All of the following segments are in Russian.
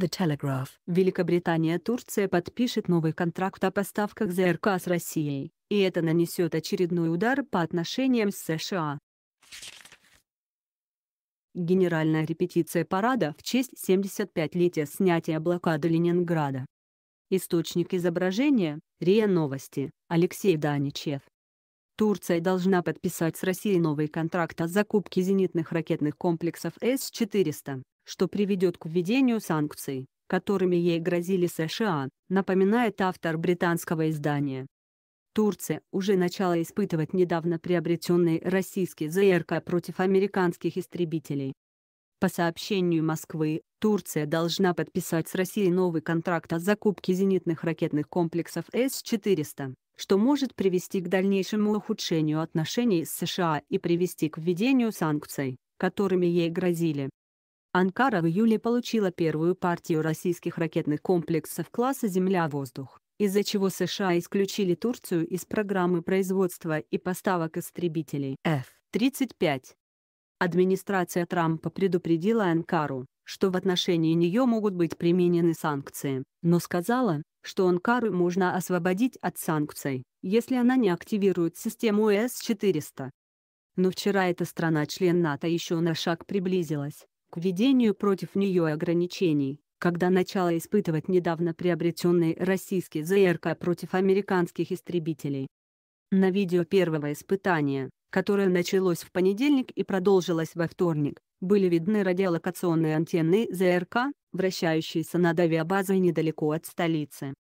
The Telegraph. Великобритания-Турция подпишет новый контракт о поставках ЗРК с Россией, и это нанесет очередной удар по отношениям с США. Генеральная репетиция парада в честь 75-летия снятия блокады Ленинграда. Источник изображения – РИА Новости, Алексей Даничев. Турция должна подписать с Россией новый контракт о закупке зенитных ракетных комплексов С-400 что приведет к введению санкций, которыми ей грозили США, напоминает автор британского издания. Турция уже начала испытывать недавно приобретенный российский ЗРК против американских истребителей. По сообщению Москвы, Турция должна подписать с Россией новый контракт о закупке зенитных ракетных комплексов С-400, что может привести к дальнейшему ухудшению отношений с США и привести к введению санкций, которыми ей грозили. Анкара в июле получила первую партию российских ракетных комплексов класса «Земля-воздух», из-за чего США исключили Турцию из программы производства и поставок истребителей F-35. Администрация Трампа предупредила Анкару, что в отношении нее могут быть применены санкции, но сказала, что Анкару можно освободить от санкций, если она не активирует систему С-400. Но вчера эта страна-член НАТО еще на шаг приблизилась, к введению против нее ограничений, когда начала испытывать недавно приобретенный российский ЗРК против американских истребителей. На видео первого испытания, которое началось в понедельник и продолжилось во вторник, были видны радиолокационные антенны ЗРК, вращающиеся над авиабазой недалеко от столицы.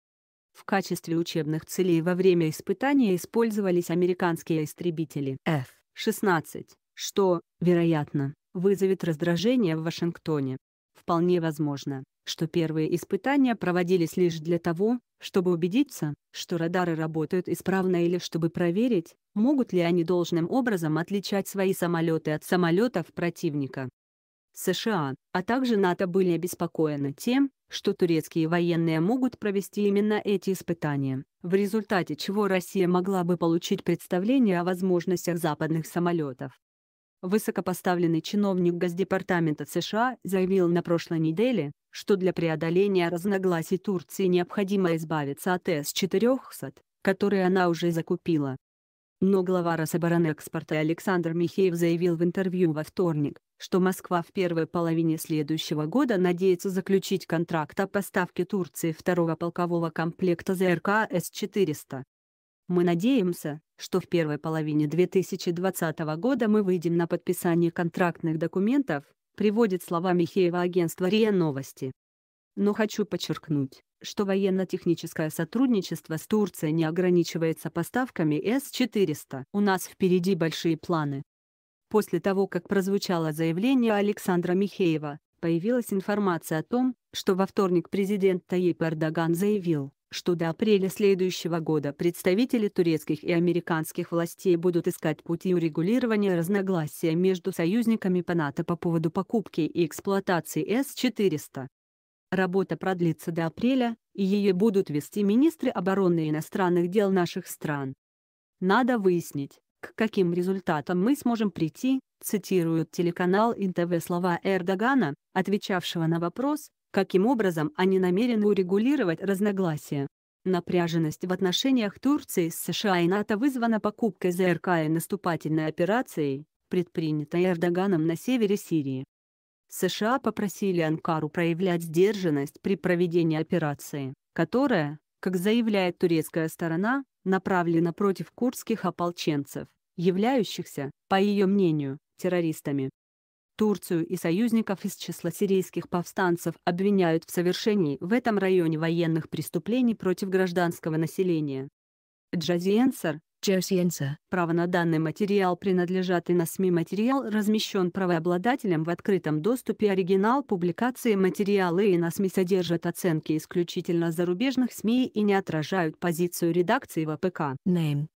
В качестве учебных целей во время испытания использовались американские истребители F-16, что, вероятно, вызовет раздражение в Вашингтоне. Вполне возможно, что первые испытания проводились лишь для того, чтобы убедиться, что радары работают исправно или чтобы проверить, могут ли они должным образом отличать свои самолеты от самолетов противника. США, а также НАТО были обеспокоены тем, что турецкие военные могут провести именно эти испытания, в результате чего Россия могла бы получить представление о возможностях западных самолетов. Высокопоставленный чиновник Госдепартамента США заявил на прошлой неделе, что для преодоления разногласий Турции необходимо избавиться от С-400, которые она уже закупила. Но глава Рособоронэкспорта Александр Михеев заявил в интервью во вторник, что Москва в первой половине следующего года надеется заключить контракт о поставке Турции второго полкового комплекта ЗРК С-400. Мы надеемся, что в первой половине 2020 года мы выйдем на подписание контрактных документов, приводит слова Михеева агентство РИА Новости. Но хочу подчеркнуть, что военно-техническое сотрудничество с Турцией не ограничивается поставками С-400. У нас впереди большие планы. После того, как прозвучало заявление Александра Михеева, появилась информация о том, что во вторник президент Таип Эрдоган заявил, что до апреля следующего года представители турецких и американских властей будут искать пути урегулирования разногласия между союзниками по НАТО по поводу покупки и эксплуатации С-400. Работа продлится до апреля, и ее будут вести министры обороны и иностранных дел наших стран. Надо выяснить, к каким результатам мы сможем прийти, цитируют телеканал НТВ слова Эрдогана, отвечавшего на вопрос, каким образом они намерены урегулировать разногласия. Напряженность в отношениях Турции с США и НАТО вызвана покупкой ЗРК и наступательной операцией, предпринятой Эрдоганом на севере Сирии. США попросили Анкару проявлять сдержанность при проведении операции, которая, как заявляет турецкая сторона, направлена против курдских ополченцев, являющихся, по ее мнению, террористами. Турцию и союзников из числа сирийских повстанцев обвиняют в совершении в этом районе военных преступлений против гражданского населения. Джазиенсер, Джазиенсер. Право на данный материал принадлежат и на СМИ материал размещен правообладателем в открытом доступе оригинал публикации материалы и на СМИ содержат оценки исключительно зарубежных СМИ и не отражают позицию редакции ВПК. Name.